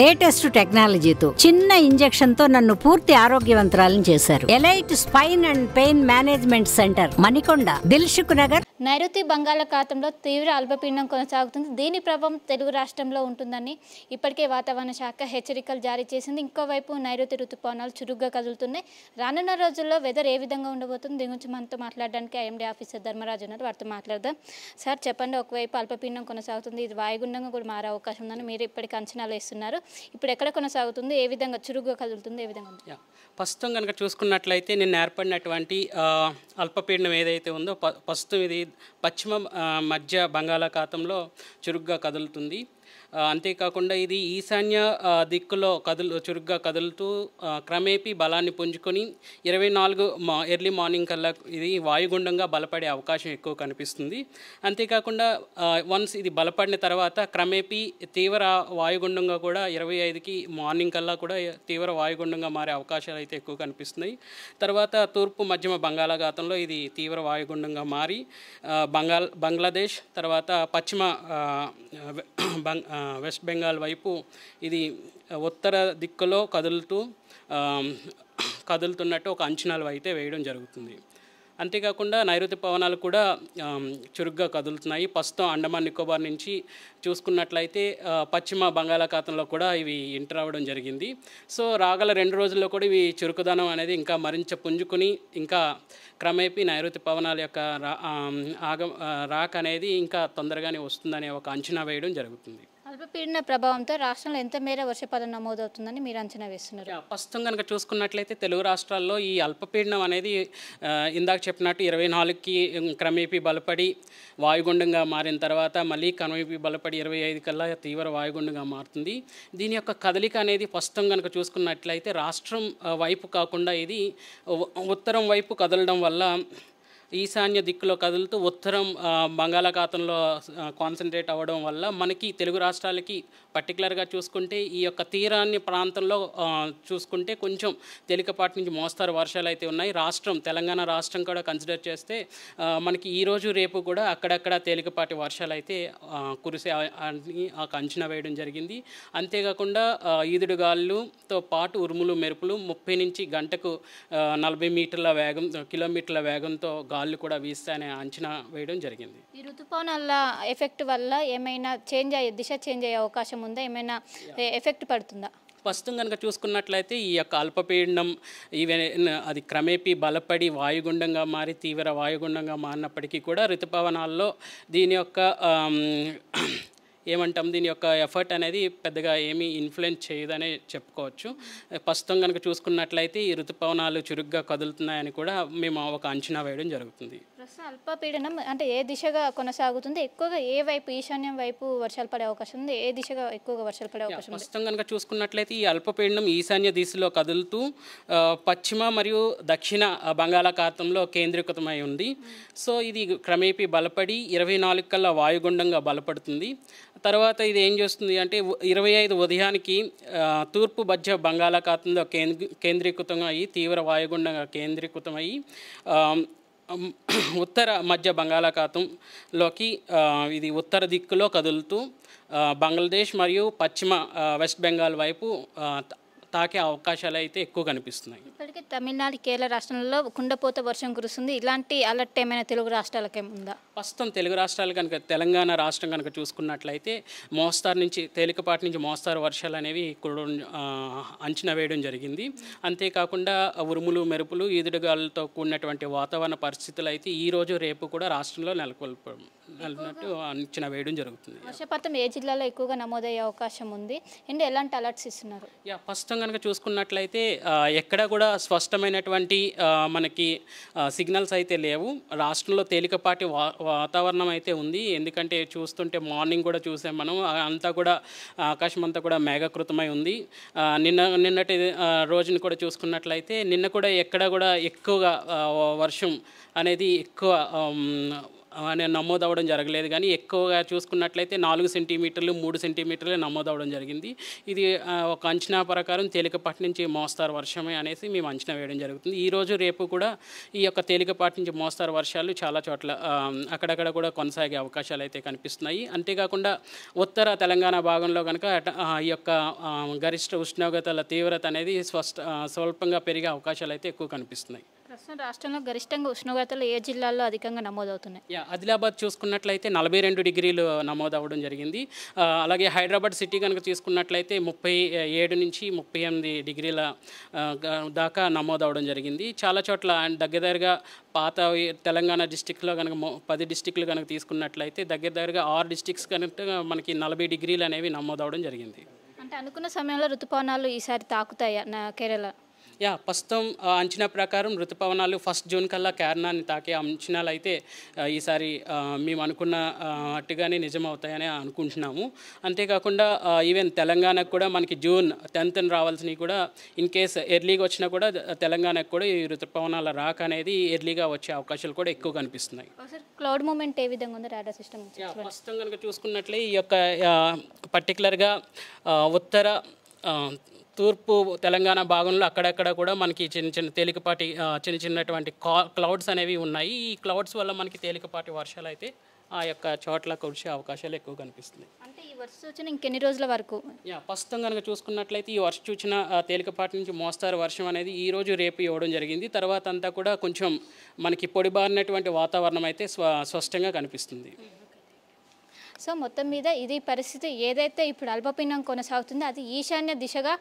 latest టెక్నాలజీతో చిన్న injection తో నన్ను పూర్తి ఆరోగ్యవంతురాలను చేశారు elite spine and pain management centre Manikonda Dilsukhnagar నైరుతి బంగాళాఖాతంలో తీవ్ర అల్పపీడనం కొనసాగుతుంది దీని ప్రభావం తెలుగు రాష్ట్రంలో ఉంటుందని ఇప్పటికే వాతావరణ శాఖ హెచ్చరికలు జారీ చేసింది ఇంకోవైపు నైరుతి రుతుపవనాలు చురుగ్గా కదులుతున్నాయి రానున్న రోజుల్లో వెదర్ ఏ విధంగా ఉండబోతుంది దీని గురించి మనతో మాట్లాడడానికి ఐఎండీ ఆఫీసర్ ధర్మరాజు ఉన్నారు వారితో మాట్లాడదాం సార్ చెప్పండి ఒకవైపు అల్పపీడనం కొనసాగుతుంది ఇది వాయుగుండంగా కూడా మారే అవకాశం ఉందని మీరు ఇప్పటికి అంచనాలు వేస్తున్నారు ఇప్పుడు ఎక్కడ కొనసాగుతుంది ఏ విధంగా చురుగ్గా కదులుతుంది ఏ విధంగా ప్రస్తుతం కనుక చూసుకున్నట్లయితే నేను ఏర్పడినటువంటి అల్పపీడనం ఏదైతే ఉందో ప్రస్తుతం ఇది పశ్చిమ మధ్య బంగాళాఖాతంలో చురుగ్గా కదులుతుంది అంతేకాకుండా ఇది ఈశాన్య దిక్కులో కదులు చురుగ్గా కదులుతూ క్రమేపీ బలాన్ని పుంజుకొని ఇరవై నాలుగు మా ఎర్లీ మార్నింగ్ కల్లా ఇది వాయుగుండంగా బలపడే అవకాశం ఎక్కువ కనిపిస్తుంది అంతేకాకుండా వన్స్ ఇది బలపడిన తర్వాత క్రమేపీ తీవ్ర వాయుగుండంగా కూడా ఇరవై ఐదుకి మార్నింగ్ కల్లా కూడా తీవ్ర వాయుగుండంగా మారే అవకాశాలు అయితే ఎక్కువ కనిపిస్తున్నాయి తర్వాత తూర్పు మధ్యమ బంగాళాఘాతంలో ఇది తీవ్ర వాయుగుండంగా మారి బంగాల్ బంగ్లాదేశ్ తర్వాత పశ్చిమ బంగ్ వెస్ట్ బెంగాల్ వైపు ఇది ఉత్తర దిక్కులో కదులుతూ కదులుతున్నట్టు ఒక అంచనాలు అయితే వేయడం జరుగుతుంది అంతేకాకుండా నైరుతి పవనాలు కూడా చురుగ్గా కదులుతున్నాయి ప్రస్తుతం అండమాన్ నికోబార్ నుంచి చూసుకున్నట్లయితే పశ్చిమ బంగాళాఖాతంలో కూడా ఇవి ఎంటర్ అవ్వడం జరిగింది సో రాగల రెండు రోజుల్లో కూడా ఇవి చురుకుదనం అనేది ఇంకా మరింత పుంజుకుని ఇంకా క్రమేపీ నైరుతి పవనాల యొక్క రా ఆగ రాక అనేది ఇంకా తొందరగానే వస్తుందనే ఒక అంచనా వేయడం జరుగుతుంది అల్పపీడన ప్రభావంతో రాష్ట్రంలో ఎంత మేర వర్షపాతం నమోదవుతుందని మీరు అంచనా వేస్తున్నారు ప్రస్తుతం కనుక చూసుకున్నట్లయితే తెలుగు రాష్ట్రాల్లో ఈ అల్పపీడనం అనేది ఇందాక చెప్పినట్టు ఇరవై నాలుగుకి క్రమేపీ బలపడి వాయుగుండంగా మారిన తర్వాత మళ్ళీ క్రమేపీ బలపడి ఇరవై ఐదు కల్లా తీవ్ర వాయుగుండంగా మారుతుంది దీని యొక్క కదలిక అనేది ప్రస్తుతం కనుక చూసుకున్నట్లయితే రాష్ట్రం వైపు కాకుండా ఇది ఉత్తరం వైపు కదలడం వల్ల ఈశాన్య దిక్కులో కదులుతూ ఉత్తరం బంగాళాఖాతంలో కాన్సన్ట్రేట్ అవ్వడం వల్ల మనకి తెలుగు రాష్ట్రాలకి పర్టికులర్గా చూసుకుంటే ఈ యొక్క తీరాన్ని ప్రాంతంలో చూసుకుంటే కొంచెం తేలికపాటి నుంచి మోస్తారు వర్షాలు అయితే ఉన్నాయి రాష్ట్రం తెలంగాణ రాష్ట్రం కూడా కన్సిడర్ చేస్తే మనకి ఈరోజు రేపు కూడా అక్కడక్కడ తేలికపాటి వర్షాలు అయితే కురిసే అంచనా వేయడం జరిగింది అంతేకాకుండా ఈదుడు పాటు ఉరుములు మెరుపులు ముప్పై నుంచి గంటకు నలభై మీటర్ల వేగం కిలోమీటర్ల వేగంతో గాలి రాళ్ళు కూడా వీస్తాయనే అంచనా వేయడం జరిగింది ఈ ఋతుపవనాల ఎఫెక్ట్ వల్ల ఏమైనా చేంజ్ అయ్యే దిశ చేంజ్ అయ్యే అవకాశం ఉందా ఏమైనా ఎఫెక్ట్ పడుతుందా ప్రస్తుతం కనుక చూసుకున్నట్లయితే ఈ యొక్క అల్పపీడనం ఈవెన్ అది క్రమేపీ బలపడి వాయుగుండంగా మారి తీవ్ర వాయుగుండంగా మారినప్పటికీ కూడా ఋతుపవనాల్లో దీని యొక్క ఏమంటాం దీని యొక్క ఎఫర్ట్ అనేది పెద్దగా ఏమీ ఇన్ఫ్లుయెన్స్ చేయదనే చెప్పుకోవచ్చు ప్రస్తుతం కనుక చూసుకున్నట్లయితే ఈ ఋతుపవనాలు చురుగ్గా కదులుతున్నాయని కూడా మేము ఒక అంచనా వేయడం జరుగుతుంది ప్రస్తుతం అల్పపీడనం అంటే ఏ దిశగా కొనసాగుతుంది ఎక్కువగా ఏ వైపు ఈశాన్యం వైపు వర్షాలు పడే అవకాశం ఉంది ఏ దిశగా ఎక్కువగా వర్షాలు పడే అవకాశం ప్రస్తుతం కనుక చూసుకున్నట్లయితే ఈ అల్పపీడనం ఈశాన్య దిశలో కదులుతూ పశ్చిమ మరియు దక్షిణ బంగాళాఖాతంలో కేంద్రీకృతమై ఉంది సో ఇది క్రమేపీ బలపడి ఇరవై నాలుగు కల్లా వాయుగుండంగా బలపడుతుంది తర్వాత ఇది ఏం చేస్తుంది అంటే ఇరవై ఐదు ఉదయానికి తూర్పు మధ్య బంగాళాఖాతంలో కేంద్రీ కేంద్రీకృతం అయ్యి తీవ్ర వాయుగుండంగా కేంద్రీకృతమయ్యి ఉత్తర మధ్య బంగాళాఖాతంలోకి ఇది ఉత్తర దిక్కులో కదులుతూ బంగ్లాదేశ్ మరియు పశ్చిమ వెస్ట్ బెంగాల్ వైపు తాకే అవకాశాలు అయితే ఎక్కువ కనిపిస్తున్నాయి తమిళనాడు కేరళ రాష్ట్రంలో కుండపోత వర్షం కురుస్తుంది ఇలాంటి అలర్ట్ ఏమైనా తెలుగు రాష్ట్రాలకేముందా ప్రస్తుతం తెలుగు రాష్ట్రాలు కనుక తెలంగాణ రాష్ట్రం కనుక చూసుకున్నట్లయితే మోస్తారు నుంచి తేలికపాటి నుంచి మోస్తారు వర్షాలు అనేవి అంచనా వేయడం జరిగింది అంతేకాకుండా ఉరుములు మెరుపులు ఈదుడుగాలతో కూడినటువంటి వాతావరణ పరిస్థితులు అయితే ఈరోజు రేపు కూడా రాష్ట్రంలో నెలకొల్పడం కలిపినట్టు అంచనా వేయడం జరుగుతుంది వర్షపాతం ఏ జిల్లాలో ఎక్కువగా నమోదయ్యే అవకాశం ఉంది అండ్ ఎలాంటి అలర్ట్స్ ఇస్తున్నారు యా ప్రస్తుతం కనుక చూసుకున్నట్లయితే ఎక్కడ కూడా స్పష్టమైనటువంటి మనకి సిగ్నల్స్ అయితే లేవు రాష్ట్రంలో తేలికపాటి వాతావరణం అయితే ఉంది ఎందుకంటే చూస్తుంటే మార్నింగ్ కూడా చూసాం మనం అంతా కూడా ఆకాశం అంతా కూడా మేఘకృతమై ఉంది నిన్న నిన్నటి రోజుని కూడా చూసుకున్నట్లయితే నిన్న కూడా ఎక్కడ కూడా ఎక్కువగా వర్షం అనేది ఎక్కువ అనే నమోదు అవ్వడం జరగలేదు కానీ ఎక్కువగా చూసుకున్నట్లయితే నాలుగు సెంటీమీటర్లు మూడు సెంటీమీటర్లు నమోదు అవ్వడం జరిగింది ఇది ఒక అంచనా ప్రకారం తేలికపాటి నుంచి మోస్తారు వర్షమే అనేసి మేము అంచనా వేయడం జరుగుతుంది ఈరోజు రేపు కూడా ఈ యొక్క తేలికపాటి నుంచి మోస్తారు వర్షాలు చాలా చోట్ల అక్కడక్కడ కూడా కొనసాగే అవకాశాలు అయితే కనిపిస్తున్నాయి అంతేకాకుండా ఉత్తర తెలంగాణ భాగంలో కనుక ఈ యొక్క గరిష్ట ఉష్ణోగ్రతల తీవ్రత అనేది స్వస్థ స్వల్పంగా పెరిగే అవకాశాలు అయితే ఎక్కువ కనిపిస్తున్నాయి ప్రస్తుతం రాష్ట్రంలో గరిష్టంగా ఉష్ణోగ్రతలు ఏ జిల్లాల్లో అధికంగా నమోదవుతున్నాయి యా ఆదిలాబాద్ చూసుకున్నట్లయితే నలభై రెండు డిగ్రీలు నమోదవడం జరిగింది అలాగే హైదరాబాద్ సిటీ కనుక చూసుకున్నట్లయితే ముప్పై ఏడు నుంచి ముప్పై ఎనిమిది డిగ్రీల దాకా నమోదవడం జరిగింది చాలా చోట్ల దగ్గర దగ్గరగా పాత తెలంగాణ డిస్టిక్లో కనుక పది డిస్టిక్లు కనుక తీసుకున్నట్లయితే దగ్గర దగ్గరగా ఆరు డిస్టిక్స్ కనుక మనకి నలభై డిగ్రీలు అనేవి నమోదవడం జరిగింది అంటే అనుకున్న సమయంలో ఋతుపవనాలు ఈసారి తాకుతాయి కేరళ యా ప్రస్తుతం అంచనా ప్రకారం ఋతుపవనాలు ఫస్ట్ జూన్ కల్లా కేరణాన్ని తాకే అంచనాలు అయితే ఈసారి మేము అనుకున్న అట్టుగానే నిజమవుతాయని అనుకుంటున్నాము అంతేకాకుండా ఈవెన్ తెలంగాణకు కూడా మనకి జూన్ టెన్త్ రావాల్సినవి కూడా ఇన్ కేస్ ఎర్లీగా వచ్చినా కూడా తెలంగాణకు కూడా ఈ ఋతుపవనాల రాక అనేది ఎర్లీగా వచ్చే అవకాశాలు కూడా ఎక్కువ కనిపిస్తున్నాయి క్లౌడ్ మూమెంట్ ఏ విధంగా ఉంది సిస్టమ్ ప్రస్తుతం కనుక చూసుకున్నట్లే ఈ యొక్క పర్టికులర్గా ఉత్తర తూర్పు తెలంగాణ భాగంలో అక్కడక్కడ కూడా మనకి చిన్న చిన్న తేలికపాటి చిన్న చిన్నటువంటి క్లౌడ్స్ అనేవి ఉన్నాయి ఈ క్లౌడ్స్ వల్ల మనకి తేలికపాటి వర్షాలు అయితే ఆ యొక్క చోట్ల కురిసే అవకాశాలు ఎక్కువ కనిపిస్తుంది అంటే ఈ వర్ష సూచన ఇంకెన్ని రోజుల వరకు ప్రస్తుతం కనుక చూసుకున్నట్లయితే ఈ వర్ష సూచన తేలికపాటి నుంచి మోస్తారు వర్షం అనేది ఈ రోజు రేపు ఇవ్వడం జరిగింది తర్వాత అంతా కూడా కొంచెం మనకి పొడిబారినటువంటి వాతావరణం అయితే స్వ స్పష్టంగా కనిపిస్తుంది సో మొత్తం మీద ఇది పరిస్థితి ఏదైతే ఇప్పుడు అల్పపీడనం కొనసాగుతుందో అది ఈశాన్య దిశగా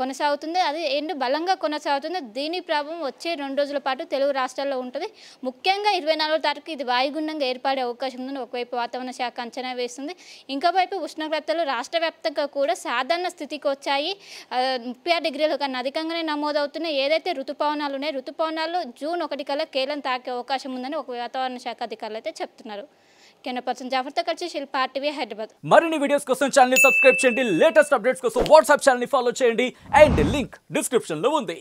కొనసాగుతుంది అది ఎండు బలంగా కొనసాగుతుంది దీని ప్రభావం వచ్చే రెండు రోజుల పాటు తెలుగు రాష్ట్రాల్లో ఉంటుంది ముఖ్యంగా ఇరవై నాలుగో తారీఖు ఇది వాయుగుండంగా ఏర్పడే అవకాశం ఉందని ఒకవైపు వాతావరణ శాఖ అంచనా వేస్తుంది వైపు ఉష్ణోగ్రతలు రాష్ట్ర వ్యాప్తంగా కూడా సాధారణ స్థితికి వచ్చాయి ముప్పై ఆరు డిగ్రీల కన్నా అధికంగానే నమోదవుతున్నాయి ఏదైతే ఋతుపవనాలు ఉన్నాయి ఋతుపవనాలు జూన్ ఒకటి కల్లా కేలం తాకే అవకాశం ఉందని ఒక వాతావరణ శాఖ అధికారులు అయితే చెప్తున్నారు కెమెరా పర్సన్ జాఫర్తో కలిసి శిల్ప టీవీ హైదరాబాద్ మరిన్ని వీడియోస్ కోసం ఛానల్ సబ్స్క్రైబ్ చేయండి లేటెస్ట్ అప్డేట్స్ కోసం వాట్సాప్ ఛానల్ ఫాలో చేయండి అండ్ లింక్ డిస్క్రిప్షన్ లో ఉంది